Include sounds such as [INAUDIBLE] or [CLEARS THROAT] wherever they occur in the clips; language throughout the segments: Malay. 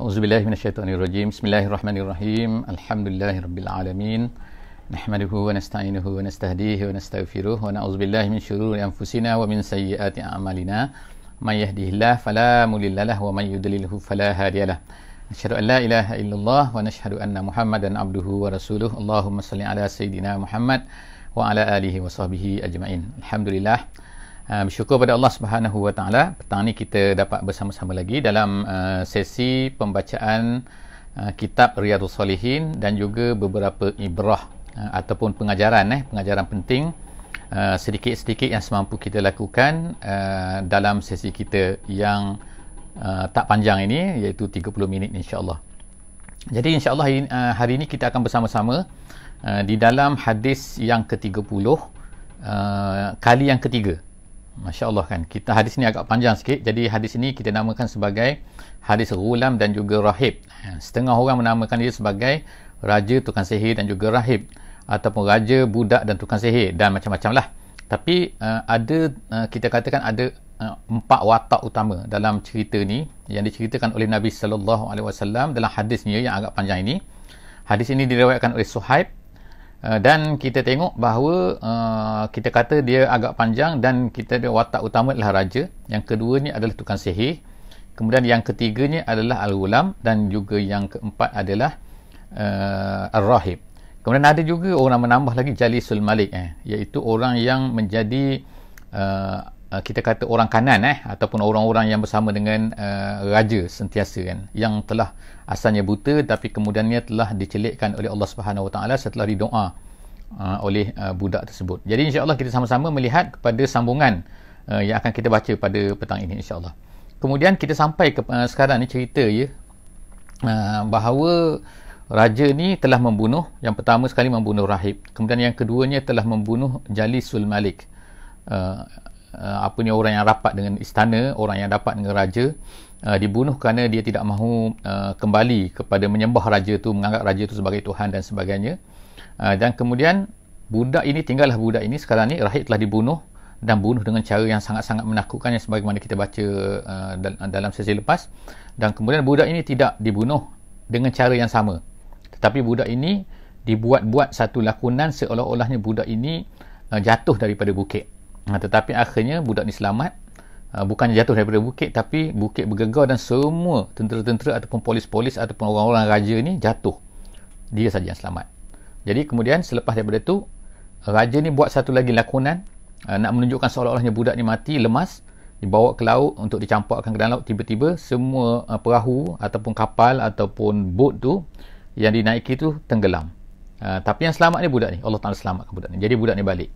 Auzubillahi minasyaitonirrajim. Bismillahirrahmanirrahim. Alhamdulillahirabbil alamin. Nahmaduhu wa nasta'inuhu wa nastahdihi wa nastaghfiruh wa na'udzubillahi min syururi anfusina wa min sayyiati a'malina. May yahdihillahu fala mudhillalah wa may yudlilhu fala hadiyalah. Asyhadu an la ilaha illallah wa nashhadu anna Muhammadan abduhu wa rasuluh. Allahumma salli ala sayidina Muhammad wa ala alihi wa sahbihi ajma'in. Alhamdulillah. Alhamdulillah bersyukur pada Allah Subhanahu Wa Taala petang ni kita dapat bersama-sama lagi dalam uh, sesi pembacaan uh, kitab Riyadhus Salihin dan juga beberapa ibrah uh, ataupun pengajaran eh pengajaran penting uh, sedikit-sedikit yang semampu kita lakukan uh, dalam sesi kita yang uh, tak panjang ini iaitu 30 minit insya-Allah. Jadi insya-Allah uh, hari ini kita akan bersama-sama uh, di dalam hadis yang ke-30 uh, kali yang ketiga Masya Allah kan. Kita hadis ni agak panjang sikit. Jadi hadis ni kita namakan sebagai hadis Ghulam dan juga Rahib. Ha, setengah orang menamakan dia sebagai Raja Tukang Sihir dan juga Rahib. Ataupun Raja Budak dan Tukang Sihir dan macam-macam lah. Tapi uh, ada, uh, kita katakan ada uh, empat watak utama dalam cerita ni yang diceritakan oleh Nabi SAW dalam hadisnya yang agak panjang ini. Hadis ini direwayatkan oleh Suhaib Uh, dan kita tengok bahawa uh, kita kata dia agak panjang dan kita ada watak utama adalah raja yang keduanya adalah tukang sihir kemudian yang ketiganya adalah al-ulam dan juga yang keempat adalah uh, ar-rahib kemudian ada juga orang menambah lagi jalisul malik eh, iaitu orang yang menjadi uh, Ah, kita kata orang kanan eh ataupun orang-orang yang bersama dengan uh, raja sentiasa kan yang telah asalnya buta tapi kemudiannya telah dicelikkan oleh Allah Subhanahu Wa Taala setelah didoa uh, oleh uh, budak tersebut. Jadi insya-Allah kita sama-sama melihat kepada sambungan uh, yang akan kita baca pada petang ini insya-Allah. Kemudian kita sampai ke uh, sekarang ni cerita ya uh, bahawa raja ni telah membunuh yang pertama sekali membunuh Rahib, kemudian yang keduanya telah membunuh Jalisul Malik. Uh, uh, apa ni orang yang rapat dengan istana, orang yang dapat dengan raja uh, dibunuh kerana dia tidak mahu uh, kembali kepada menyembah raja tu, menganggap raja tu sebagai tuhan dan sebagainya. Uh, dan kemudian budak ini tinggallah budak ini sekarang ni Rahib telah dibunuh dan bunuh dengan cara yang sangat-sangat menakutkan yang sebagaimana kita baca uh, dalam sesi lepas dan kemudian budak ini tidak dibunuh dengan cara yang sama tetapi budak ini dibuat-buat satu lakonan seolah-olahnya budak ini uh, jatuh daripada bukit Ha, tetapi akhirnya budak ni selamat ha, bukannya jatuh daripada bukit tapi bukit bergegar dan semua tentera-tentera ataupun polis-polis ataupun orang-orang raja ni jatuh dia saja yang selamat jadi kemudian selepas daripada tu raja ni buat satu lagi lakonan ha, nak menunjukkan seolah-olahnya budak ni mati lemas dibawa ke laut untuk dicampakkan ke dalam laut tiba-tiba semua perahu ataupun kapal ataupun bot tu yang dinaiki tu tenggelam tapi yang selamat ni budak ni Allah Ta'ala selamatkan budak ni jadi budak ni balik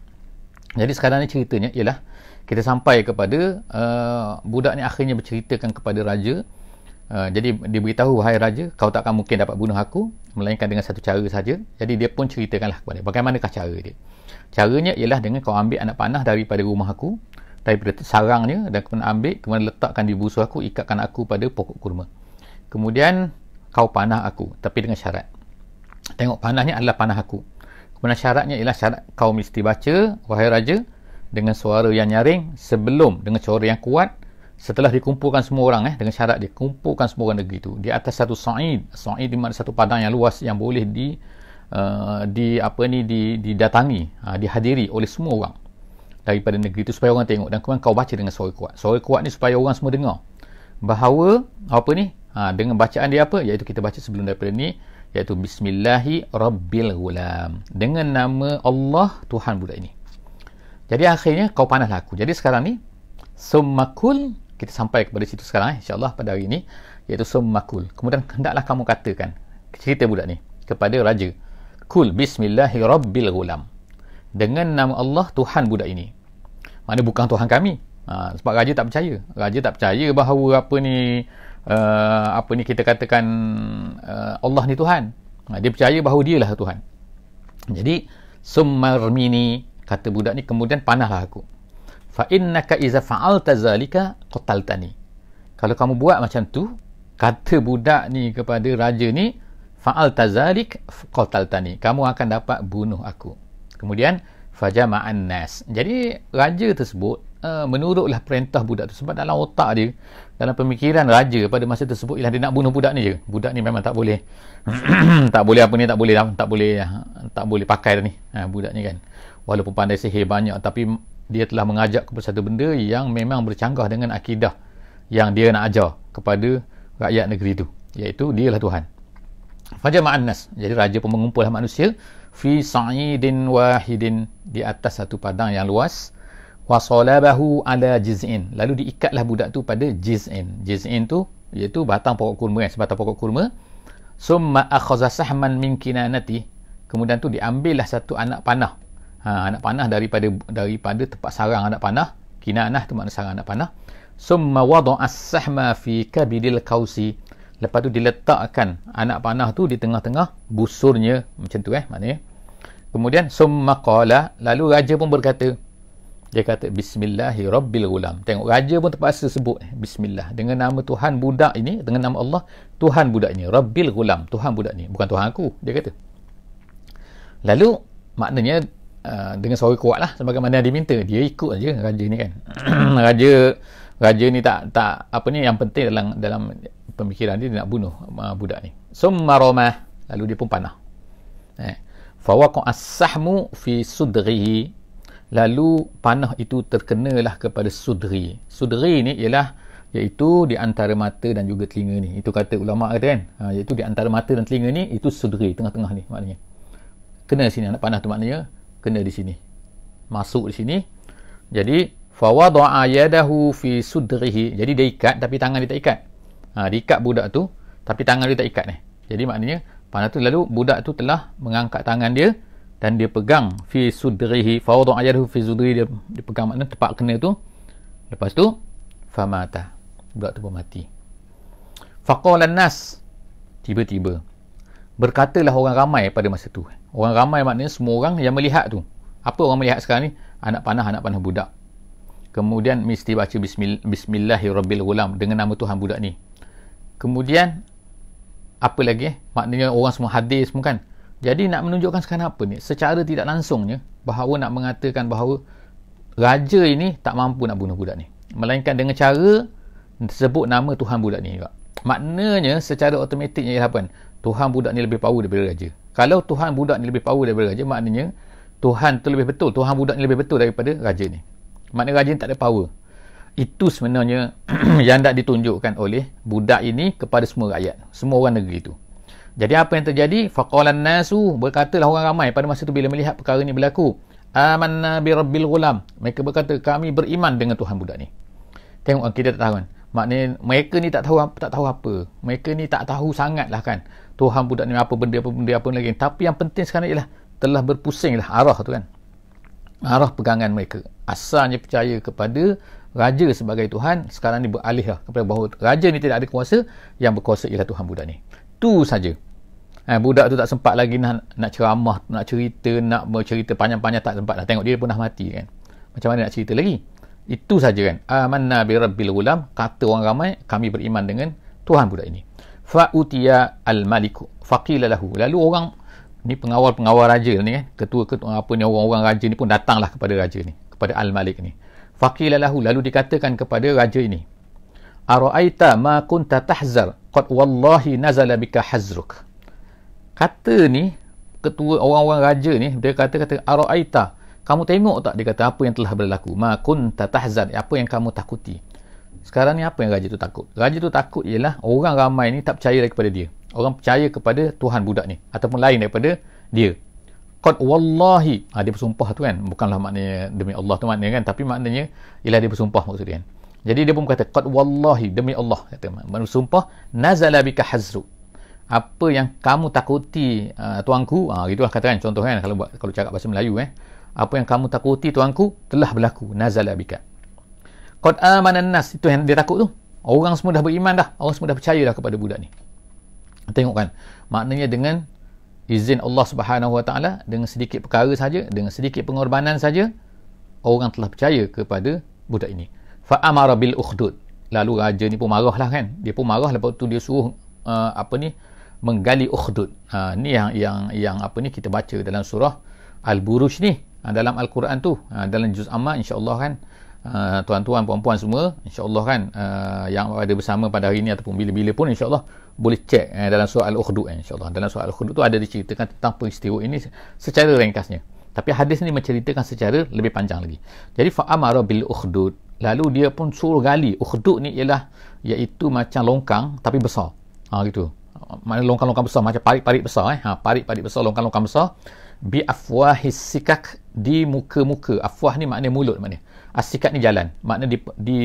jadi sekarang ni ceritanya ialah kita sampai kepada uh, budak ni akhirnya berceritakan kepada raja uh, jadi dia beritahu wahai raja kau takkan mungkin dapat bunuh aku melainkan dengan satu cara saja jadi dia pun ceritakanlah kepada dia bagaimanakah cara dia caranya ialah dengan kau ambil anak panah daripada rumah aku daripada sarangnya dan kemudian ambil kemudian letakkan di busu aku ikatkan aku pada pokok kurma kemudian kau panah aku tapi dengan syarat tengok panahnya adalah panah aku mana syaratnya ialah syarat kau mesti baca wahai raja dengan suara yang nyaring sebelum dengan suara yang kuat setelah dikumpulkan semua orang eh dengan syarat dikumpulkan semua orang negeri itu di atas satu sa'id sa'id di mana satu padang yang luas yang boleh di uh, di apa ni di didatangi uh, dihadiri oleh semua orang daripada negeri itu supaya orang tengok dan kemudian kau baca dengan suara kuat suara kuat ni supaya orang semua dengar bahawa apa ni uh, dengan bacaan dia apa iaitu kita baca sebelum daripada ni iaitu bismillahi rabbil gulam dengan nama Allah Tuhan budak ini jadi akhirnya kau panah aku jadi sekarang ni summakul kita sampai kepada situ sekarang eh, insyaAllah pada hari ini iaitu summakul kemudian hendaklah kamu katakan cerita budak ni kepada raja kul bismillahi rabbil gulam dengan nama Allah Tuhan budak ini mana bukan Tuhan kami ha, sebab raja tak percaya raja tak percaya bahawa apa ni uh, apa ni kita katakan uh, Allah ni Tuhan. Uh, dia percaya bahawa lah Tuhan. Jadi summarmini kata budak ni kemudian panahlah aku. Fa innaka iza fa'alta zalika qataltani. Kalau kamu buat macam tu, kata budak ni kepada raja ni fa'al tazalik qatal tani kamu akan dapat bunuh aku kemudian fajama'an nas jadi raja tersebut Ha, menurutlah perintah budak tu sebab dalam otak dia dalam pemikiran raja pada masa tersebut ialah dia nak bunuh budak ni je budak ni memang tak boleh [CLEARS THROAT] tak boleh apa ni tak boleh tak boleh ya, tak boleh pakai dah ni ha, budak ni kan walaupun pandai sihir banyak tapi dia telah mengajak kepada satu benda yang memang bercanggah dengan akidah yang dia nak ajar kepada rakyat negeri tu iaitu dialah Tuhan Fajama'an Nas jadi raja pun mengumpulkan manusia fi sa'idin wahidin di atas satu padang yang luas wasalabahu ala jiz'in lalu diikatlah budak tu pada jiz'in jiz'in tu iaitu batang pokok kurma kan sebatang pokok kurma summa akhaza sahman min kinanati kemudian tu diambillah satu anak panah ha, anak panah daripada daripada tempat sarang anak panah kinanah tu makna sarang anak panah summa wada'a sahma fi kabidil kausi lepas tu diletakkan anak panah tu di tengah-tengah busurnya macam tu eh maknanya kemudian summa qala lalu raja pun berkata dia kata bismillahi rabbil ghulam tengok raja pun terpaksa sebut bismillah dengan nama Tuhan budak ini dengan nama Allah Tuhan budak ini rabbil ghulam Tuhan budak ini bukan Tuhan aku dia kata lalu maknanya uh, dengan suara kuat lah sebagaimana dia minta dia ikut aja raja ni kan [CLEARS THROAT] raja raja ni tak tak apa ni yang penting dalam dalam pemikiran dia, dia nak bunuh uh, budak ni summaromah lalu dia pun panah eh fawaqa as fi sudrihi lalu panah itu terkenalah kepada sudri sudri ni ialah iaitu di antara mata dan juga telinga ni itu kata ulama kata kan ha, iaitu di antara mata dan telinga ni itu sudri tengah-tengah ni maknanya kena sini anak panah tu maknanya kena di sini masuk di sini jadi fawada'a yadahu fi sudrihi jadi dia ikat tapi tangan dia tak ikat ha, dia ikat budak tu tapi tangan dia tak ikat ni jadi maknanya panah tu lalu budak tu telah mengangkat tangan dia dan dia pegang fi sudrihi fawadu ayadahu fi sudrihi dia, dipegang pegang maknanya tepat kena tu lepas tu famata budak tu pun mati faqalan nas tiba-tiba berkatalah orang ramai pada masa tu orang ramai maknanya semua orang yang melihat tu apa orang melihat sekarang ni anak panah anak panah budak kemudian mesti baca bismillahirrabbilulam dengan nama Tuhan budak ni kemudian apa lagi maknanya orang semua hadir semua kan jadi nak menunjukkan sekarang apa ni? Secara tidak langsungnya bahawa nak mengatakan bahawa raja ini tak mampu nak bunuh budak ni. Melainkan dengan cara sebut nama Tuhan budak ni juga. Maknanya secara automatiknya ialah apa? Tuhan budak ni lebih power daripada raja. Kalau Tuhan budak ni lebih power daripada raja, maknanya Tuhan tu lebih betul. Tuhan budak ni lebih betul daripada raja ni. Maknanya raja ni tak ada power. Itu sebenarnya [CLEARS THROAT] yang tak ditunjukkan oleh budak ini kepada semua rakyat. Semua orang negeri itu. Jadi apa yang terjadi? Faqalan nasu berkatalah orang ramai pada masa itu bila melihat perkara ini berlaku. Amanna bi rabbil ghulam. Mereka berkata kami beriman dengan Tuhan budak ni. Tengok kita tak tahu kan. Maknanya mereka ni tak tahu apa, tak tahu apa. Mereka ni tak tahu sangatlah kan. Tuhan budak ni apa benda apa benda apa lagi. Tapi yang penting sekarang ialah telah berpusing lah arah tu kan. Arah pegangan mereka. Asalnya percaya kepada raja sebagai Tuhan. Sekarang ni beralih lah kepada bahawa raja ni tidak ada kuasa. Yang berkuasa ialah Tuhan budak ni tu saja eh, budak tu tak sempat lagi nak, nak ceramah nak cerita nak bercerita panjang-panjang tak sempat lah tengok dia pun dah mati kan macam mana nak cerita lagi itu saja kan amanna bi rabbil ulam kata orang ramai kami beriman dengan Tuhan budak ini fa utiya al maliku faqila lahu lalu orang ni pengawal-pengawal raja ni kan ketua-ketua apa ni orang-orang raja ni pun datanglah kepada raja ni kepada al malik ni faqila lahu lalu dikatakan kepada raja ini araaita ma kunta tahzar qad wallahi nazala bika hazruk kata ni ketua orang-orang raja ni dia kata kata araaita kamu tengok tak dia kata apa yang telah berlaku ma kunta tahzan apa yang kamu takuti sekarang ni apa yang raja tu takut raja tu takut ialah orang ramai ni tak percaya lagi kepada dia orang percaya kepada tuhan budak ni ataupun lain daripada dia qad wallahi ha, dia bersumpah tu kan bukanlah maknanya demi Allah tu maknanya kan tapi maknanya ialah dia bersumpah maksudnya kan? Jadi dia pun kata qad wallahi demi Allah kata manusia sumpah nazala bika hazru. Apa yang kamu takuti uh, tuanku? Ah ha, gitulah kata contoh kan kalau buat kalau cakap bahasa Melayu eh. Apa yang kamu takuti tuanku telah berlaku nazala bika. Qad amanan nas itu yang dia takut tu. Orang semua dah beriman dah. Orang semua dah percaya dah kepada budak ni. Tengok kan. Maknanya dengan izin Allah Subhanahu Wa Taala dengan sedikit perkara saja, dengan sedikit pengorbanan saja orang telah percaya kepada budak ini fa'amar bil ukhdud lalu raja ni pun marahlah kan dia pun marah lepas tu dia suruh uh, apa ni menggali ukhdud ha uh, ni yang yang yang apa ni kita baca dalam surah al-buruj ni uh, dalam al-Quran tu uh, dalam juz amma insyaallah kan ha, tuan-tuan puan-puan semua insyaallah kan uh, yang ada bersama pada hari ini ataupun bila-bila pun insyaallah boleh cek eh, dalam surah al-ukhdud eh, insya dalam surah al-ukhdud tu ada diceritakan tentang peristiwa ini secara ringkasnya tapi hadis ni menceritakan secara lebih panjang lagi jadi fa'amara bil ukhdud lalu dia pun suruh gali ukhdud ni ialah iaitu macam longkang tapi besar ha gitu mana longkang-longkang besar macam parit-parit besar eh ha parit-parit besar longkang-longkang besar bi afwahis sikak di muka-muka afwah ni maknanya mulut maknanya asikat ni jalan Maknanya di di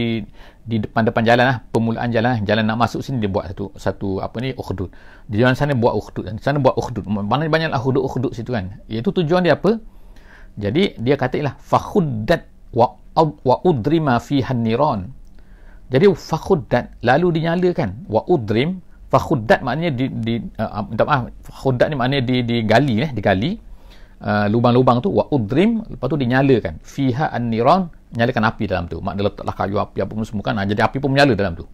di depan-depan jalan lah permulaan jalan eh. jalan nak masuk sini dia buat satu satu apa ni ukhdud di jalan sana buat ukhdud sana buat ukhdud mana banyak lah ukhdud situ kan iaitu tujuan dia apa jadi dia kata ialah fakhuddat wa wa udrima fi hanniran. Jadi fakhuddat lalu dinyalakan wa udrim fakhuddat maknanya di di uh, minta maaf fakhuddat ni maknanya di di gali eh di gali eh, lubang-lubang tu wa udrim lepas tu dinyalakan fiha an-niran nyalakan api dalam tu maknanya letaklah kayu api apa pun semua kan jadi api pun menyala dalam tu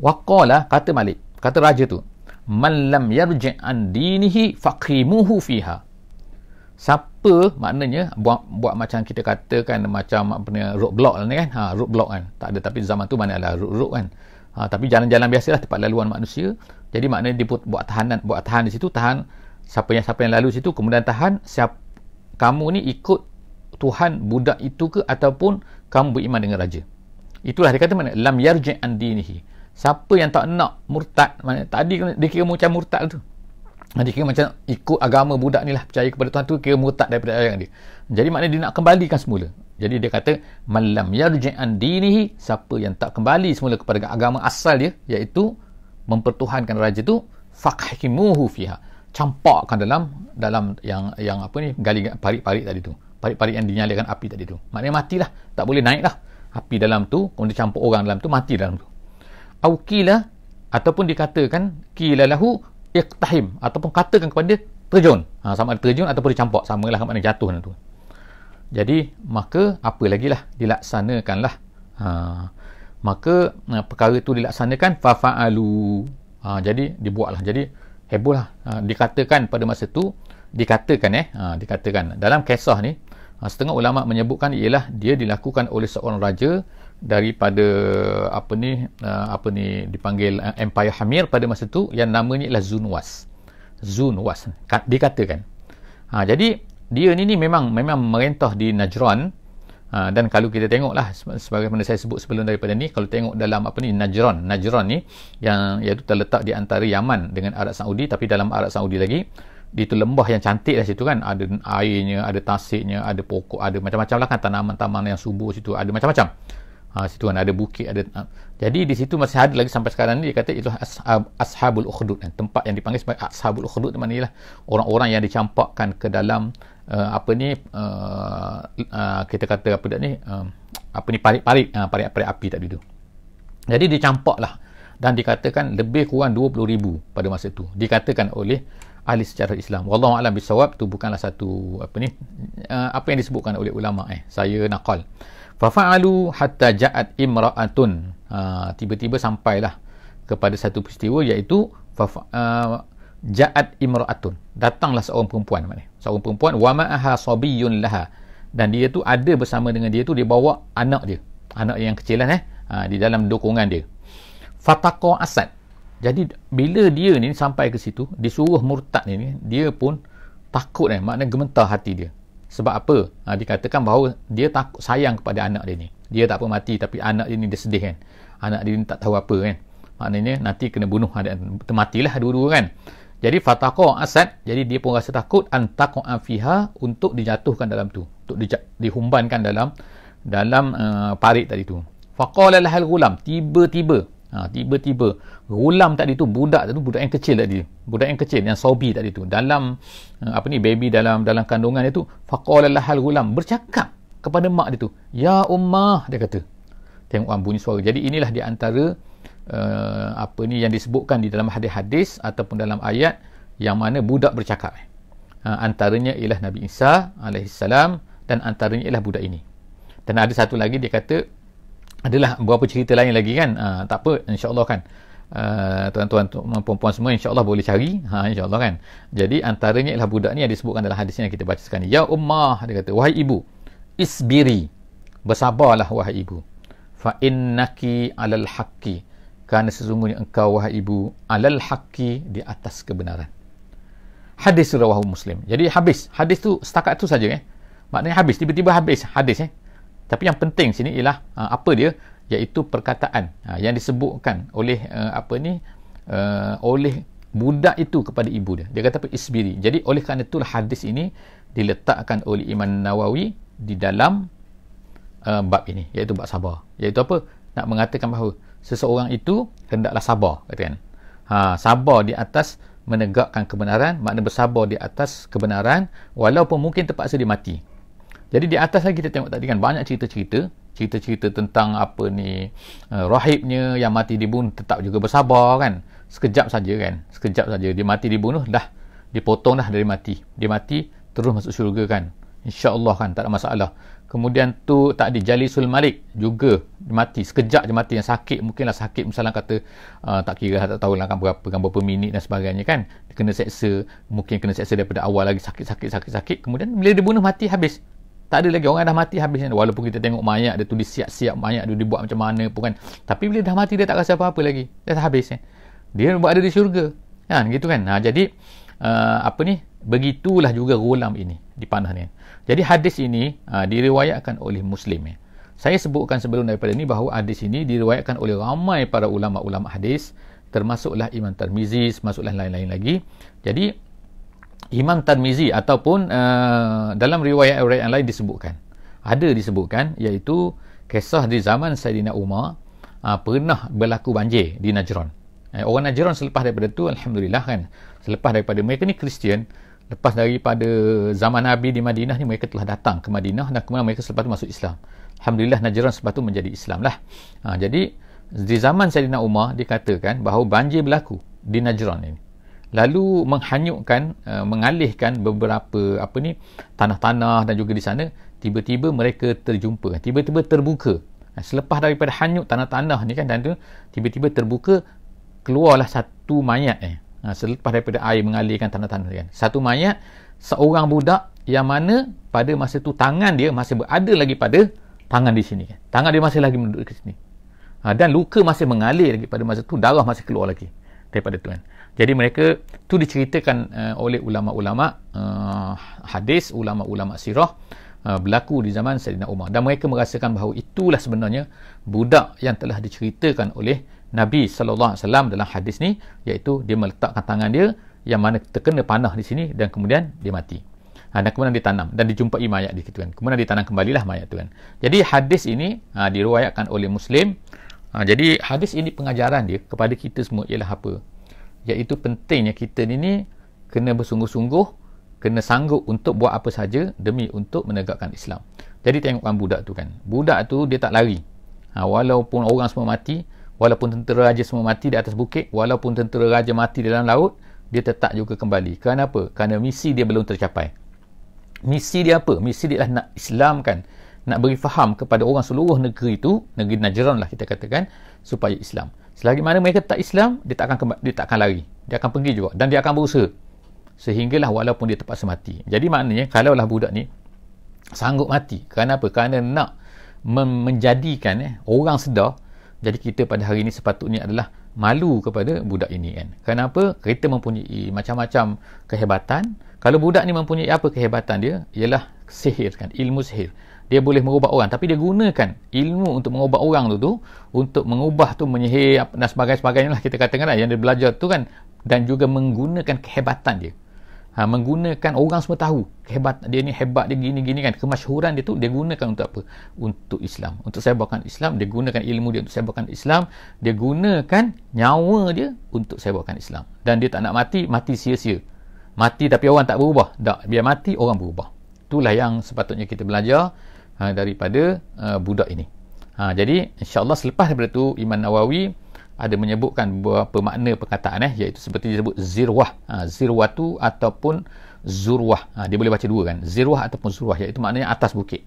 waqala kata malik kata raja tu man lam yarji dinihi faqimuhu fiha siapa lupa maknanya buat, buat macam kita katakan macam apa ni block ni kan ha block kan tak ada tapi zaman tu mana ada road-road kan ha tapi jalan-jalan biasalah tempat laluan manusia jadi maknanya dia buat tahanan buat tahan di situ tahan siapa yang siapa yang lalu situ kemudian tahan siap kamu ni ikut Tuhan budak itu ke ataupun kamu beriman dengan raja itulah dia kata mana lam yarji andinihi siapa yang tak nak murtad mana tadi dia kira macam murtad tu jadi kira macam ikut agama budak ni lah percaya kepada Tuhan tu kira murtad daripada ayah dia. Jadi maknanya dia nak kembalikan semula. Jadi dia kata malam yarji'an dinihi siapa yang tak kembali semula kepada agama asal dia iaitu mempertuhankan raja tu fakhimuhu fiha campakkan dalam dalam yang yang apa ni gali parit-parit tadi tu parit-parit yang dinyalakan api tadi tu maknanya matilah tak boleh naik lah api dalam tu kalau campur orang dalam tu mati dalam tu aukila ataupun dikatakan kilalahu iqtahim ataupun katakan kepada dia terjun ha, sama ada terjun ataupun dicampak sama lah mana jatuh tu jadi maka apa lagi lah dilaksanakan lah ha, maka ha, perkara tu dilaksanakan fafa'alu ha, jadi dibuat lah jadi heboh lah ha, dikatakan pada masa tu dikatakan eh ha, dikatakan dalam kisah ni ha, setengah ulama menyebutkan ialah dia dilakukan oleh seorang raja daripada apa ni uh, apa ni dipanggil uh, Empire Hamir pada masa tu yang namanya ialah Zunwas. Zunwas dikatakan. Ha jadi dia ni ni memang memang merentah di Najran ha, dan kalau kita tengoklah mana saya sebut sebelum daripada ni kalau tengok dalam apa ni Najran Najran ni yang iaitu terletak di antara Yaman dengan Arab Saudi tapi dalam Arab Saudi lagi di tu lembah yang cantik lah situ kan ada airnya ada tasiknya ada pokok ada macam-macam lah kan tanaman-tanaman yang subur situ ada macam-macam ha, situ kan ada bukit ada ha. jadi di situ masih ada lagi sampai sekarang ni dia kata itu ashab, ashabul ukhdud kan. tempat yang dipanggil sebagai ashabul ukhdud teman lah orang-orang yang dicampakkan ke dalam uh, apa ni uh, uh, kita kata apa tak ni uh, apa ni parit-parit uh, parit-parit api tak duduk jadi dicampaklah lah. dan dikatakan lebih kurang 20,000 pada masa itu dikatakan oleh ahli sejarah Islam. Wallahu alam bisawab tu bukanlah satu apa ni apa yang disebutkan oleh ulama eh. Saya naqal fafa'alu hatta ja'at imra'atun ha, tiba-tiba sampailah kepada satu peristiwa iaitu fafa, uh, ja'at imra'atun datanglah seorang perempuan maknanya seorang perempuan wa ma'aha sabiyyun laha dan dia tu ada bersama dengan dia tu dia bawa anak dia anak yang kecil lah eh ha, di dalam dokongan dia fataqa asad jadi bila dia ni sampai ke situ disuruh murtad ni dia pun takut eh maknanya gementar hati dia sebab apa ha, dikatakan bahawa dia takut sayang kepada anak dia ni dia tak apa mati tapi anak dia ni dia sedih kan anak dia ni tak tahu apa kan maknanya nanti kena bunuh termatilah ha, dua-dua kan jadi fataqa asad jadi dia pun rasa takut antaqa fiha untuk dijatuhkan dalam tu untuk dihumbankan dalam dalam uh, parit tadi tu faqala lahal ghulam tiba-tiba Ha, tiba-tiba gulam tadi tu budak tu budak yang kecil tadi budak yang kecil yang sobi tadi tu dalam eh, apa ni baby dalam dalam kandungan dia tu faqala lahal gulam bercakap kepada mak dia tu ya ummah dia kata tengok bunyi suara jadi inilah di antara uh, apa ni yang disebutkan di dalam hadis-hadis ataupun dalam ayat yang mana budak bercakap uh, antaranya ialah Nabi Isa alaihissalam dan antaranya ialah budak ini dan ada satu lagi dia kata adalah beberapa cerita lain lagi kan ha, tak apa insyaAllah kan Uh, tuan-tuan perempuan semua insyaAllah boleh cari ha, insyaAllah kan jadi antaranya ialah budak ni yang disebutkan dalam hadis yang kita baca sekarang ni Ya Ummah dia kata wahai ibu isbiri bersabarlah wahai ibu fa innaki alal haqqi kerana sesungguhnya engkau wahai ibu alal haqqi di atas kebenaran hadis rawahu muslim jadi habis hadis tu setakat tu saja eh maknanya habis tiba-tiba habis hadis eh tapi yang penting sini ialah uh, apa dia iaitu perkataan uh, yang disebutkan oleh uh, apa ni uh, oleh budak itu kepada ibu dia dia kata apa isbiri jadi oleh kerana itulah hadis ini diletakkan oleh Imam Nawawi di dalam uh, bab ini iaitu bab sabar iaitu apa nak mengatakan bahawa seseorang itu hendaklah sabar katakan ha, sabar di atas menegakkan kebenaran makna bersabar di atas kebenaran walaupun mungkin terpaksa dia mati jadi di atas lagi kita tengok tadi kan banyak cerita-cerita, cerita-cerita tentang apa ni uh, rahibnya yang mati dibunuh tetap juga bersabar kan. Sekejap saja kan. Sekejap saja dia mati dibunuh dah dipotong dah dari mati. Dia mati terus masuk syurga kan. Insya-Allah kan tak ada masalah. Kemudian tu tak di sul Malik juga dia mati sekejap je mati yang sakit mungkinlah sakit misalnya kata uh, tak kira tak tahu lah kan berapa kan berapa minit dan sebagainya kan dia kena seksa mungkin kena seksa daripada awal lagi sakit sakit sakit sakit kemudian bila dibunuh mati habis tak ada lagi orang dah mati habis ni walaupun kita tengok mayat dia tu disiap-siap mayat dia dibuat macam mana pun kan tapi bila dah mati dia tak rasa apa-apa lagi dia dah habis eh? dia berada di syurga kan gitu kan ha, jadi uh, apa ni begitulah juga gulam ini di panah ni jadi hadis ini uh, diriwayatkan oleh muslim eh? saya sebutkan sebelum daripada ni bahawa hadis ini diriwayatkan oleh ramai para ulama-ulama hadis termasuklah Imam Tirmizi termasuklah lain-lain lagi jadi Imam Tirmizi ataupun uh, dalam riwayat-riwayat yang lain disebutkan ada disebutkan iaitu kisah di zaman Saidina Umar uh, pernah berlaku banjir di Najran. Eh, orang Najran selepas daripada tu alhamdulillah kan selepas daripada mereka ni Kristian lepas daripada zaman Nabi di Madinah ni mereka telah datang ke Madinah dan kemudian mereka selepas tu masuk Islam. Alhamdulillah Najran selepas tu menjadi Islam lah. Uh, ha, jadi di zaman Saidina Umar dikatakan bahawa banjir berlaku di Najran ini lalu menghanyutkan uh, mengalihkan beberapa apa ni tanah-tanah dan juga di sana tiba-tiba mereka terjumpa tiba-tiba terbuka selepas daripada hanyut tanah-tanah ni kan dan tu tiba-tiba terbuka keluarlah satu mayat eh selepas daripada air mengalirkan tanah-tanah kan satu mayat seorang budak yang mana pada masa tu tangan dia masih berada lagi pada tangan di sini kan tangan dia masih lagi menduduk di sini dan luka masih mengalir lagi pada masa tu darah masih keluar lagi daripada tu kan jadi mereka tu diceritakan uh, oleh ulama-ulama uh, hadis, ulama-ulama sirah uh, berlaku di zaman Saidina Umar dan mereka merasakan bahawa itulah sebenarnya budak yang telah diceritakan oleh Nabi sallallahu alaihi wasallam dalam hadis ni iaitu dia meletakkan tangan dia yang mana terkena panah di sini dan kemudian dia mati. Ha, dan kemudian ditanam dan dijumpai mayat di situ kan. Kemudian ditanam lah mayat tu kan. Jadi hadis ini ha, ah, diruayatkan oleh Muslim. Ha, jadi hadis ini pengajaran dia kepada kita semua ialah apa? iaitu pentingnya kita ni ni kena bersungguh-sungguh kena sanggup untuk buat apa saja demi untuk menegakkan Islam jadi tengokkan budak tu kan budak tu dia tak lari ha, walaupun orang semua mati walaupun tentera raja semua mati di atas bukit walaupun tentera raja mati dalam laut dia tetap juga kembali kenapa? kerana misi dia belum tercapai misi dia apa? misi dia lah nak Islam kan nak beri faham kepada orang seluruh negeri tu negeri Najran lah kita katakan supaya Islam Selagi mana mereka tak Islam, dia tak akan dia tak akan lari. Dia akan pergi juga dan dia akan berusaha. Sehinggalah walaupun dia terpaksa mati. Jadi maknanya kalaulah budak ni sanggup mati. Kerana apa? Kerana nak menjadikan eh, orang sedar. Jadi kita pada hari ini sepatutnya adalah malu kepada budak ini kan. Kenapa? Kita mempunyai macam-macam kehebatan. Kalau budak ni mempunyai apa kehebatan dia? Ialah sihir kan, ilmu sihir dia boleh mengubah orang tapi dia gunakan ilmu untuk mengubah orang tu tu untuk mengubah tu menyihir dan sebagainya sebagainya lah kita katakan lah yang dia belajar tu kan dan juga menggunakan kehebatan dia ha, menggunakan orang semua tahu kehebatan dia ni hebat dia gini gini kan kemasyhuran dia tu dia gunakan untuk apa untuk Islam untuk sebarkan Islam dia gunakan ilmu dia untuk sebarkan Islam dia gunakan nyawa dia untuk sebarkan Islam dan dia tak nak mati mati sia-sia mati tapi orang tak berubah tak biar mati orang berubah itulah yang sepatutnya kita belajar ha, daripada uh, budak ini. Ha, jadi insyaAllah selepas daripada itu Imam Nawawi ada menyebutkan beberapa makna perkataan eh, iaitu seperti disebut zirwah. Ha, zirwah tu ataupun zurwah. Ha, dia boleh baca dua kan. Zirwah ataupun zurwah iaitu maknanya atas bukit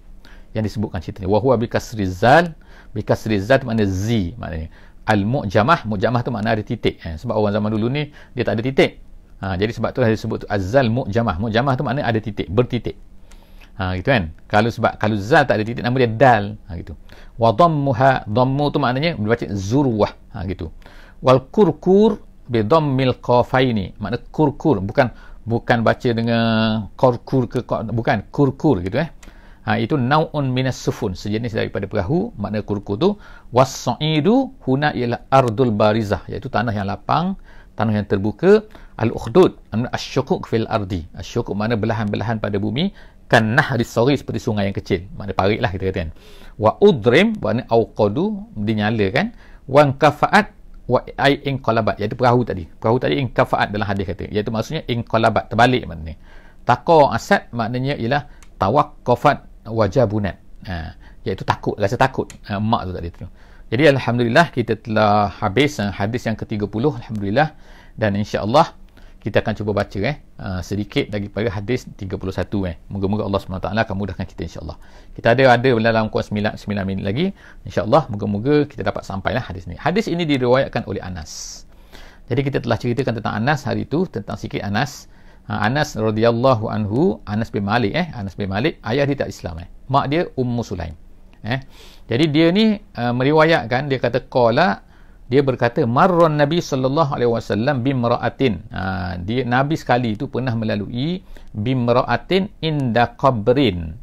yang disebutkan cerita ni. Wahuwa bikasri zal. Bikasri zal tu maknanya zi maknanya. Al-mu'jamah. Mu'jamah tu maknanya ada titik. Eh. Sebab orang zaman dulu ni dia tak ada titik. Ha, jadi sebab tu dah disebut tu azal mu'jamah. Mu'jamah tu maknanya ada titik, bertitik ha, gitu kan kalau sebab kalau zal tak ada titik nama dia dal ha, gitu wa dhammuha dhammu tu maknanya dibaca zurwah ha, gitu wal kurkur bi dhammil qafaini makna kurkur bukan bukan baca dengan korkur ke bukan kurkur gitu eh ha, itu naun minas sufun sejenis daripada perahu makna kurkur tu wasaidu huna ialah ardul barizah iaitu tanah yang lapang tanah yang terbuka al-ukhdud asyukuk fil ardi asyukuk mana belahan-belahan pada bumi kan nahri sori seperti sungai yang kecil makna parit lah kita kata kan wa udrim makna awqadu dinyala kan wa kafaat wa ai inqalabat iaitu perahu tadi perahu tadi inqafaat dalam hadis kata iaitu maksudnya inqalabat terbalik maknanya taqa asad maknanya ialah tawaqqafat wajabunat ha, iaitu takut rasa takut ha, mak tu tadi tu jadi alhamdulillah kita telah habis eh, hadis yang ke-30 alhamdulillah dan insyaallah kita akan cuba baca eh ah, sedikit daripada hadis 31 eh. Moga-moga Allah SWT akan mudahkan kita insya-Allah. Kita ada ada dalam kurang 9 9 minit lagi. Insya-Allah moga-moga kita dapat sampailah hadis ni. Hadis ini diriwayatkan oleh Anas. Jadi kita telah ceritakan tentang Anas hari itu tentang sikit Anas. Ah, Anas radhiyallahu anhu, Anas bin Malik eh, Anas bin Malik ayah dia tak Islam eh. Mak dia Ummu Sulaim. Eh. Jadi dia ni uh, meriwayatkan dia kata qala dia berkata marron nabi sallallahu alaihi wasallam bimraatin ha, dia nabi sekali itu pernah melalui bimraatin inda qabrin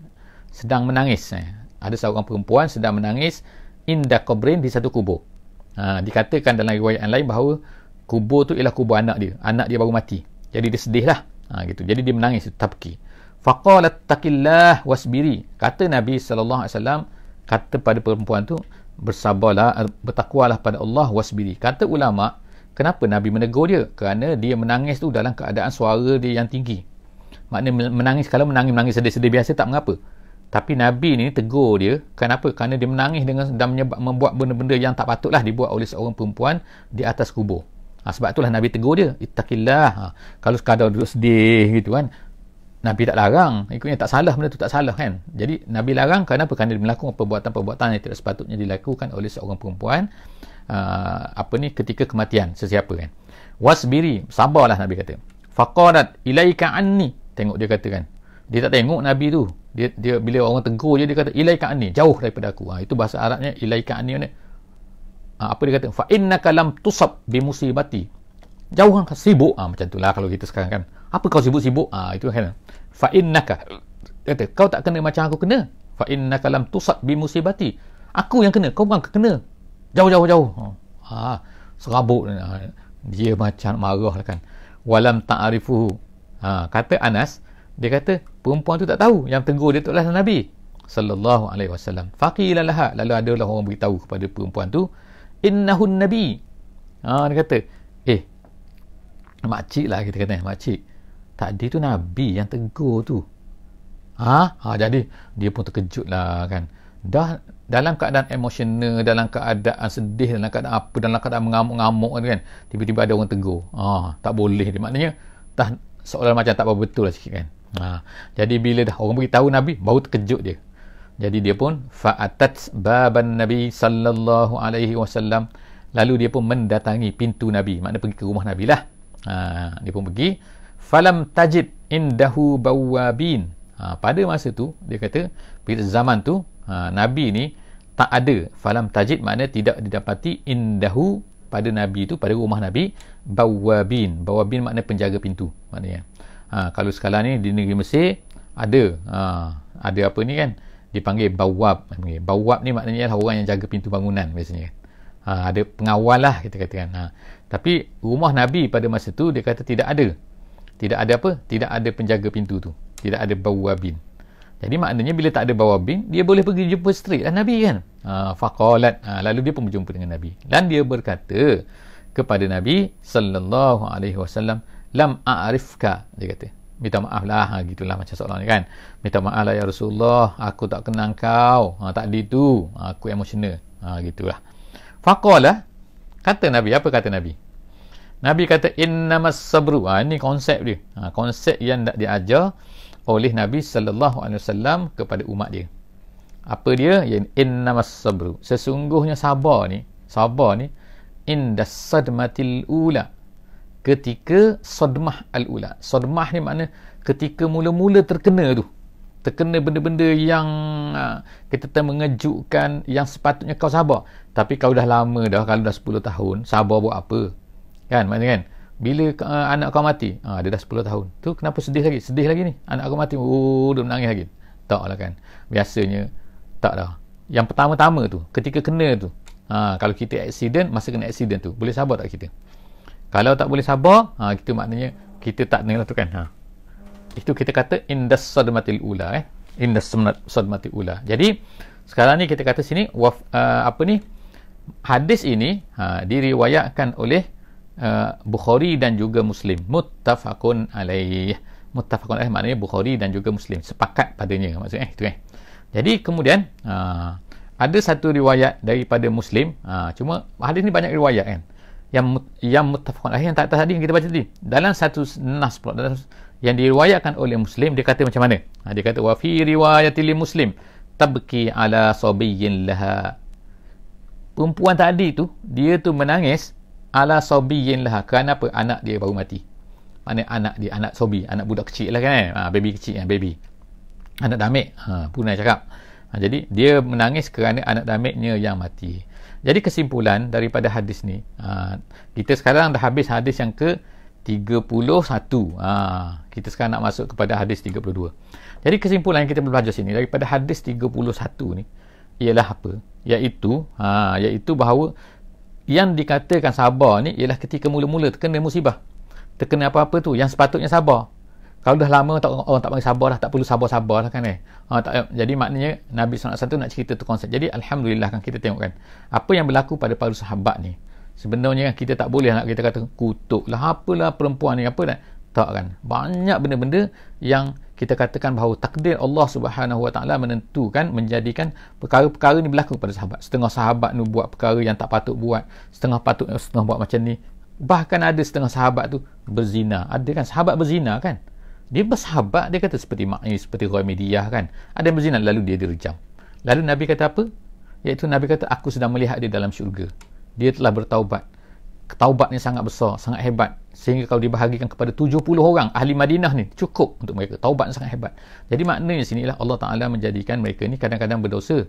sedang menangis eh. ada seorang perempuan sedang menangis inda qabrin di satu kubur ha, dikatakan dalam riwayat yang lain bahawa kubur tu ialah kubur anak dia anak dia baru mati jadi dia sedihlah ha, gitu jadi dia menangis tabki faqalat taqillah wasbiri kata nabi sallallahu alaihi wasallam kata pada perempuan tu bersabarlah er, bertakwalah pada Allah wasbiri kata ulama kenapa Nabi menegur dia kerana dia menangis tu dalam keadaan suara dia yang tinggi makna menangis kalau menangis menangis sedih-sedih biasa tak mengapa tapi Nabi ni tegur dia kenapa kerana dia menangis dengan dan menyebab, membuat benda-benda yang tak patutlah dibuat oleh seorang perempuan di atas kubur ha, sebab itulah Nabi tegur dia itakillah ha, kalau sekadar duduk sedih gitu kan Nabi tak larang ikutnya tak salah benda tu tak salah kan jadi Nabi larang kenapa? kerana dia melakukan perbuatan-perbuatan yang tidak sepatutnya dilakukan oleh seorang perempuan uh, apa ni ketika kematian sesiapa kan wasbiri sabarlah Nabi kata faqadat ilaika anni tengok dia kata kan dia tak tengok Nabi tu dia, dia bila orang tegur je dia kata ilaika anni jauh daripada aku ha, itu bahasa Arabnya ilaika anni ni ha, ah, apa dia kata Fainna kalam tusab bi musibati jauh kan sibuk ha, macam itulah kalau kita sekarang kan apa kau sibuk-sibuk ah ha, itu kan fa innaka kata kau tak kena macam aku kena fa innaka lam tusab bi musibati aku yang kena kau bukan kena jauh jauh jauh ha serabut ah, dia macam marah lah kan walam ta'arifu ha, kata Anas dia kata perempuan tu tak tahu yang tegur dia tu lah Nabi sallallahu alaihi wasallam faqilalah lalu ada lah orang beritahu kepada perempuan tu innahun nabi ha dia kata eh makcik lah kita kata makcik tak Tadi tu Nabi yang tegur tu. Ha? ha jadi dia pun terkejut lah kan. Dah dalam keadaan emosional, dalam keadaan sedih, dalam keadaan apa, dalam keadaan mengamuk-ngamuk kan. Tiba-tiba ada orang tegur. Ha, tak boleh dia. Maknanya dah seolah macam tak betul lah sikit kan. Ha, jadi bila dah orang beritahu Nabi, baru terkejut dia. Jadi dia pun fa'atat baban Nabi sallallahu alaihi wasallam. Lalu dia pun mendatangi pintu Nabi. Maknanya pergi ke rumah Nabi lah. Ha, dia pun pergi falam tajid indahu bawabin ha, pada masa tu dia kata pada zaman tu ha, nabi ni tak ada falam tajid makna tidak didapati indahu pada nabi tu pada rumah nabi bawabin bawabin makna penjaga pintu maknanya ha, kalau sekarang ni di negeri Mesir ada ha, ada apa ni kan dipanggil bawab bawab ni maknanya ialah orang yang jaga pintu bangunan biasanya ha, ada pengawal lah kita katakan ha, tapi rumah Nabi pada masa tu dia kata tidak ada tidak ada apa tidak ada penjaga pintu tu tidak ada bawabin jadi maknanya bila tak ada bawabin dia boleh pergi jumpa straight lah Nabi kan ha, faqalat ha, lalu dia pun berjumpa dengan Nabi dan dia berkata kepada Nabi sallallahu alaihi wasallam lam a'rifka dia kata minta maaf lah ha, gitulah macam soalan kan minta maaf lah ya Rasulullah aku tak kenal kau ha, di tu ha, aku emosional ha, gitulah faqalah kata Nabi apa kata Nabi Nabi kata innamas sabru. Ha, ini konsep dia. Ha, konsep yang nak diajar oleh Nabi sallallahu alaihi wasallam kepada umat dia. Apa dia? Yang innamas sabru. Sesungguhnya sabar ni, sabar ni indas sadmatil ula. Ketika sadmah al ula. Sadmah ni makna ketika mula-mula terkena tu. Terkena benda-benda yang ha, kita termengejutkan yang sepatutnya kau sabar. Tapi kau dah lama dah, kalau dah 10 tahun, sabar buat apa? kan maknanya kan bila uh, anak kau mati uh, dia dah 10 tahun tu kenapa sedih lagi sedih lagi ni anak kau mati oh dia menangis lagi tak lah kan biasanya tak dah yang pertama-tama tu ketika kena tu ha, kalau kita accident masa kena accident tu boleh sabar tak kita kalau tak boleh sabar ha, ah, itu maknanya kita tak dengar tu kan ha. itu kita kata indas sadmatil ula eh indas sadmatil ula jadi sekarang ni kita kata sini waf, uh, apa ni hadis ini ha, diriwayatkan oleh Eh, Bukhari dan juga Muslim muttafaqun alaih muttafaqun alaih maknanya Bukhari dan juga Muslim sepakat padanya maksudnya eh, itu eh jadi kemudian uh, ada satu riwayat daripada Muslim uh, cuma hadis ni banyak riwayat kan yang yang muttafaqun alaih yang tak tadi yang kita baca tadi dalam satu nas pula dalam yang diriwayatkan oleh Muslim dia kata macam mana ha, dia kata wa fi riwayatil muslim tabki ala sabiyyin laha perempuan tadi tu dia tu menangis ala sobi sobiyin lah kerana apa anak dia baru mati mana anak dia anak sobi anak budak kecil lah kan eh? ha, baby kecil kan eh? baby anak damik ha, punai cakap ha, jadi dia menangis kerana anak damiknya yang mati jadi kesimpulan daripada hadis ni ha, kita sekarang dah habis hadis yang ke 31 ha, kita sekarang nak masuk kepada hadis 32 jadi kesimpulan yang kita belajar sini daripada hadis 31 ni ialah apa iaitu ha, iaitu bahawa yang dikatakan sabar ni ialah ketika mula-mula terkena musibah terkena apa-apa tu yang sepatutnya sabar kalau dah lama tak, orang, tak panggil sabar lah tak perlu sabar-sabar lah kan eh ha, tak, jadi maknanya Nabi SAW tu nak cerita tu konsep jadi Alhamdulillah kan kita tengok kan apa yang berlaku pada para sahabat ni sebenarnya kan kita tak boleh nak kita kata kutuk lah apalah perempuan ni apa tak kan banyak benda-benda yang kita katakan bahawa takdir Allah Subhanahu Wa Taala menentukan menjadikan perkara-perkara ni berlaku pada sahabat. Setengah sahabat ni buat perkara yang tak patut buat, setengah patut eh, setengah buat macam ni. Bahkan ada setengah sahabat tu berzina. Ada kan sahabat berzina kan? Dia bersahabat dia kata seperti makni seperti Ghamidiyah kan. Ada berzina lalu dia direjam. Lalu Nabi kata apa? Iaitu Nabi kata aku sedang melihat dia dalam syurga. Dia telah bertaubat taubatnya sangat besar, sangat hebat. Sehingga kalau dibahagikan kepada 70 orang ahli Madinah ni cukup untuk mereka. Taubatnya sangat hebat. Jadi maknanya sinilah Allah Taala menjadikan mereka ni kadang-kadang berdosa.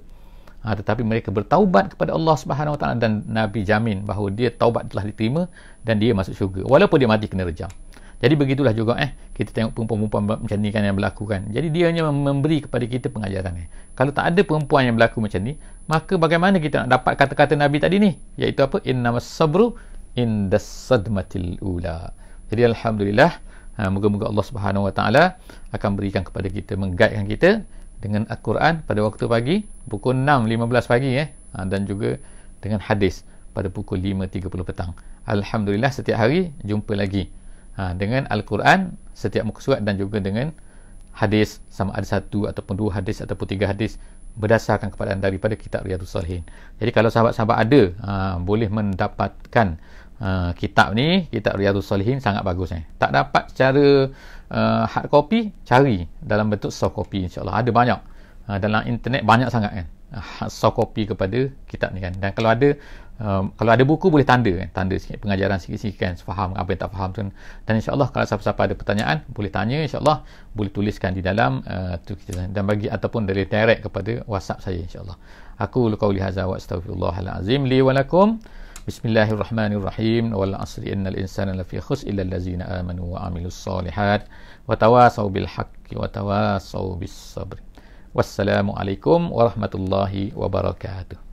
Ha, tetapi mereka bertaubat kepada Allah Subhanahu Wa Taala dan Nabi jamin bahawa dia taubat telah diterima dan dia masuk syurga walaupun dia mati kena rejam. Jadi begitulah juga eh kita tengok perempuan-perempuan macam ni kan yang berlaku kan. Jadi dia hanya memberi kepada kita pengajaran Eh. Kalau tak ada perempuan yang berlaku macam ni, maka bagaimana kita nak dapat kata-kata Nabi tadi ni? Iaitu apa? Innamas sabru in the sadmatil ula. Jadi alhamdulillah, ha, moga-moga Allah Subhanahu Wa Taala akan berikan kepada kita menggaidkan kita dengan Al-Quran pada waktu pagi pukul 6.15 pagi eh ha, dan juga dengan hadis pada pukul 5.30 petang. Alhamdulillah setiap hari jumpa lagi ha, dengan Al-Quran setiap muka surat dan juga dengan hadis sama ada satu ataupun dua hadis ataupun tiga hadis berdasarkan kepada daripada kitab Riyadus Salihin. Jadi kalau sahabat-sahabat ada uh, boleh mendapatkan uh, kitab ni, kitab Riyadus Salihin sangat bagus eh. Tak dapat secara uh, hard copy, cari dalam bentuk soft copy insya-Allah. Ada banyak uh, dalam internet banyak sangat kan. Uh, soft copy kepada kitab ni kan. Dan kalau ada um, kalau ada buku boleh tanda kan? tanda sikit pengajaran sikit-sikit kan faham apa yang tak faham tu dan insyaAllah kalau siapa-siapa ada pertanyaan boleh tanya insyaAllah boleh tuliskan di dalam uh, tu kita dan bagi ataupun dari direct kepada whatsapp saya insyaAllah aku lukau lihazah wa astagfirullahalazim li walakum Bismillahirrahmanirrahim wal asri innal insana lafi khus illa allazina amanu wa amilus salihat wa tawasaw bil haqqi wa tawasaw bis sabr wassalamu alaikum warahmatullahi wabarakatuh